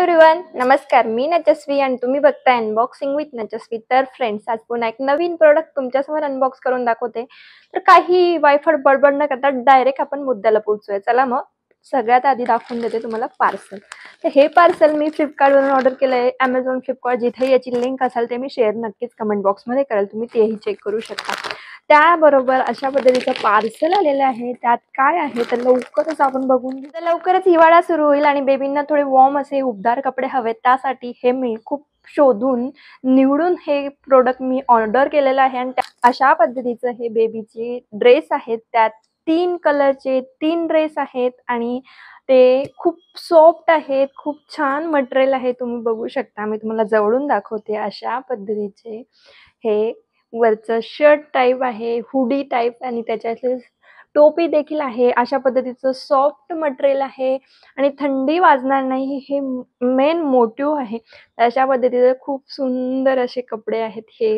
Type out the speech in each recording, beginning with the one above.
everyone नमस्कार मी नचस्वी आणि तुम्ही बघताय अनबॉक्सिंग विथ नचस्वी तर फ्रेंड्स आज पुन्हा एक नवीन प्रोडक्ट तुमच्यासमोर अनबॉक्स करून दाखवते तर काही वायफळ बडबड न करता डायरेक्ट आपण मुद्द्याला पोहोचूया चला मग सगळ्यात आधी दाखवून देते तुम्हाला पार्सल तर हे पार्सल मी फ्लिपकार्टवरून ऑर्डर केलं आहे ॲमेझॉन फ्लिपकार्ट जिथे याची लिंक असाल ते मी शेअर नक्कीच कमेंट बॉक्समध्ये करेल तुम्ही तेही चेक करू शकता त्याबरोबर अशा पद्धतीचं पार्सल आलेलं आहे त्यात काय आहे तर लवकरच आपण बघून तर लवकरच हिवाळा सुरू होईल आणि बेबींना थोडे वॉर्म असे उबदार कपडे हवेत त्यासाठी हे मी खूप शोधून निवडून हे प्रोडक्ट मी ऑर्डर केलेलं आहे आणि अशा पद्धतीचं हे बेबीचे ड्रेस आहेत त्यात तीन कलरचे तीन ड्रेस आहेत आणि ते खूप सॉफ्ट आहेत खूप छान मटेरियल आहे तुम्ही बघू शकता मी तुम्हाला जवळून दाखवते अशा पद्धतीचे हे वरचं शर्ट टाईप आहे हुडी टाईप आणि त्याच्यातले टोपी देखील आहे अशा पद्धतीचं सॉफ्ट मटेरियल आहे आणि थंडी वाजणार नाही हे मेन मोटिव आहे अशा पद्धतीचे खूप सुंदर असे कपडे आहेत हे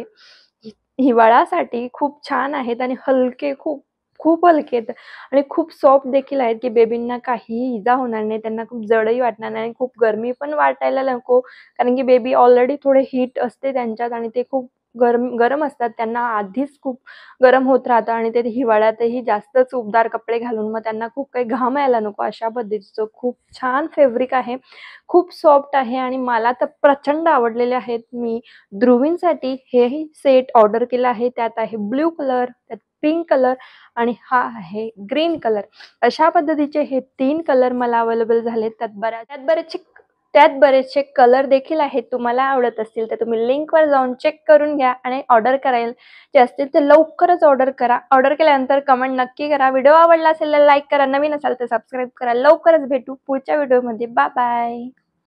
हिवाळ्यासाठी खूप छान आहेत आणि हलके खूप खूप हलके आहेत आणि खूप सॉफ्ट देखील आहेत की बेबींना काहीही इजा होणार नाही त्यांना खूप जडही वाटणार नाही खूप गरमी पण वाटायला नको कारण की बेबी ऑलरेडी थोडे हीट असते त्यांच्यात आणि ते खूप गरम गरम असतात त्यांना आधीच खूप गरम होत राहतं आणि ते हिवाळ्यातही जास्तच उबदार कपडे घालून मग त्यांना खूप काही घाम यायला नको अशा पद्धतीचं खूप छान फेब्रिक आहे खूप सॉफ्ट आहे आणि मला तर प्रचंड आवडलेले आहेत मी ध्रुवींसाठी हेही सेट ऑर्डर केलं आहे त्यात आहे ब्ल्यू कलर त्यात पिंक कलर आणि हा आहे ग्रीन कलर अशा पद्धतीचे हे तीन कलर मला अवेलेबल झालेत त्यात बऱ्या त्यात बरेचसे त्यात बरेचसे कलर देखील आहेत तुम्हाला आवडत असतील तर तुम्ही लिंकवर जाऊन चेक करून घ्या आणि ऑर्डर करायला जे असतील ते लवकरच ऑर्डर करा ऑर्डर केल्यानंतर कमेंट नक्की करा व्हिडिओ आवडला असेल तर लाईक करा नवीन असाल तर सबस्क्राईब करा लवकरच भेटू पुढच्या व्हिडिओमध्ये बा बाय